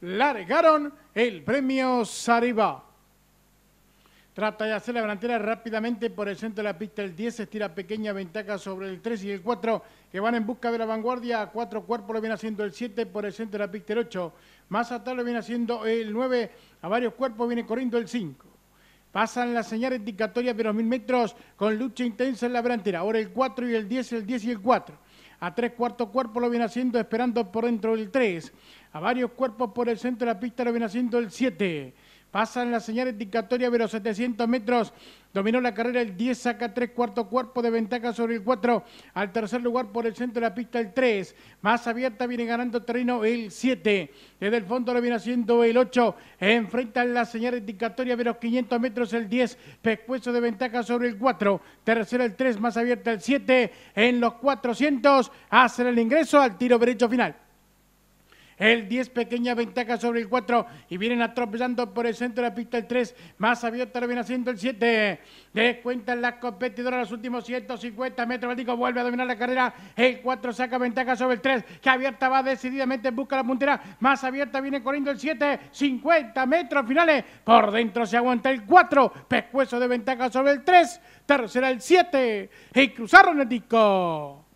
largaron el premio Saribá. Trata de hacer la delantera rápidamente por el centro de la pista. El 10 estira pequeña ventaja sobre el 3 y el 4 que van en busca de la vanguardia. A cuatro cuerpos lo viene haciendo el 7 por el centro de la pista el 8. Más atrás lo viene haciendo el 9. A varios cuerpos viene corriendo el 5. Pasan las señales indicatoria de los mil metros con lucha intensa en la delantera. Ahora el 4 y el 10, el 10 y el 4 a tres cuartos cuerpos lo viene haciendo esperando por dentro el 3, a varios cuerpos por el centro de la pista lo viene haciendo el 7. Pasan las señales indicatorias de los 700 metros. Dominó la carrera el 10, saca 3 cuarto cuerpo de ventaja sobre el 4. Al tercer lugar por el centro de la pista el 3. Más abierta viene ganando terreno el 7. Desde el fondo lo viene haciendo el 8. Enfrentan las señales indicatorias de los 500 metros el 10. Pescuezo de ventaja sobre el 4. Tercero el 3, más abierta el 7. En los 400 hacen el ingreso al tiro derecho final. El 10 pequeña ventaja sobre el 4 y vienen atropellando por el centro de la pista el 3. Más abierta lo viene haciendo el 7. Descuentan las competidoras los últimos 150 metros. Valdico vuelve a dominar la carrera. El 4 saca ventaja sobre el 3. Que abierta va decididamente en busca la puntera. Más abierta viene corriendo el 7. 50 metros finales. Por dentro se aguanta el 4. Pescuezo de ventaja sobre el 3. Tercera el 7. Y cruzaron el disco.